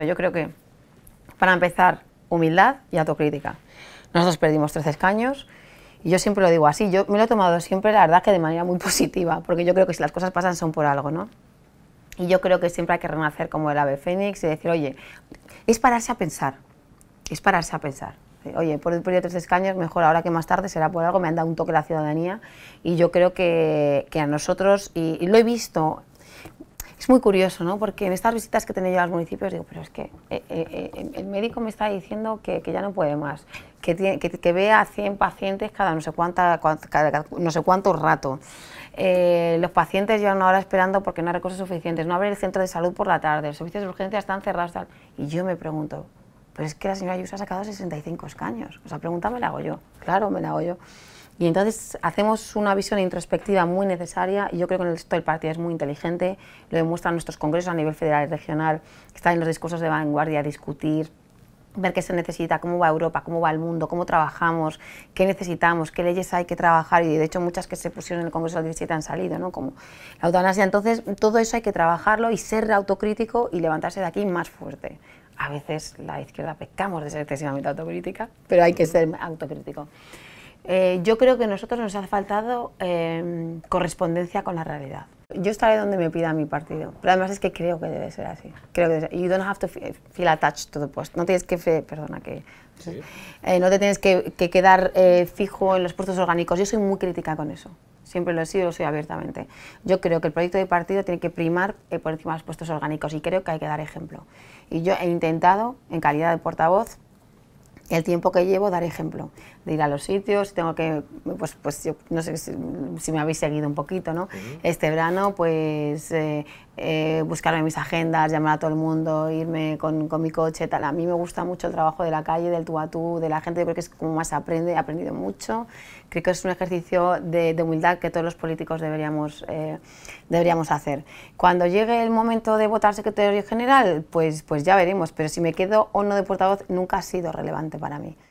Yo creo que, para empezar, humildad y autocrítica. Nosotros perdimos 13 escaños y yo siempre lo digo así, yo me lo he tomado siempre, la verdad, que de manera muy positiva, porque yo creo que si las cosas pasan son por algo, ¿no? Y yo creo que siempre hay que renacer como el ave fénix y decir, oye, es pararse a pensar, es pararse a pensar. Oye, por el periodo de tres escaños, mejor ahora que más tarde será por algo, me han dado un toque la ciudadanía y yo creo que, a nosotros, y lo he visto es muy curioso, ¿no? Porque en estas visitas que tenía yo a los municipios digo, pero es que eh, eh, eh, el médico me está diciendo que, ya no puede más, que, tiene, que, 100 pacientes cada no sé, cuánta, no sé cuánto rato. los pacientes llevan una hora esperando porque no hay recursos suficientes, no abre el centro de salud por la tarde, los servicios de urgencia están cerrados. Y yo me pregunto, pero es que la señora Ayuso ha sacado 65 escaños. O sea, pregunta me la hago yo. Claro, me la hago yo. Y entonces hacemos una visión introspectiva muy necesaria y yo creo que el resto del partido es muy inteligente, lo demuestran nuestros congresos a nivel federal y regional, que están en los discursos de vanguardia, a discutir, ver qué se necesita, cómo va Europa, cómo va el mundo, cómo trabajamos, qué necesitamos, qué leyes hay que trabajar y de hecho muchas que se pusieron en el Congreso del 2017 han salido, ¿no? Como la eutanasia. Entonces, todo eso hay que trabajarlo y ser autocrítico y levantarse de aquí más fuerte. A veces la izquierda pecamos de ser excesivamente autocrítica, pero hay que ser autocrítico. Eh, yo creo que a nosotros nos ha faltado eh, correspondencia con la realidad. Yo estaré donde me pida mi partido, pero además es que creo que debe ser así. Creo You don't have to feel attached to the post. No tienes que, perdona, que eh, no te tienes que, quedar eh, fijo en los puestos orgánicos. Yo soy muy crítica con eso. Siempre lo he sido, lo soy abiertamente. Yo creo que el proyecto de partido tiene que primar eh, por encima de los puestos orgánicos y creo que hay que dar ejemplo. Y yo he intentado, en calidad de portavoz, el tiempo que llevo dar ejemplo, de ir a los sitios, tengo que, pues, pues yo no sé si, me habéis seguido un poquito, ¿no? Este verano, pues eh, eh, buscarme mis agendas, llamar a todo el mundo, irme con, con, mi coche, tal. A mí me gusta mucho el trabajo de la calle, del tú a tú, de la gente, porque es como más aprende, he aprendido mucho. Creo que es un ejercicio de, humildad que todos los políticos deberíamos, eh, deberíamos hacer. Cuando llegue el momento de votar secretario general, pues, pues ya veremos, pero si me quedo o no de portavoz nunca ha sido relevante para mí.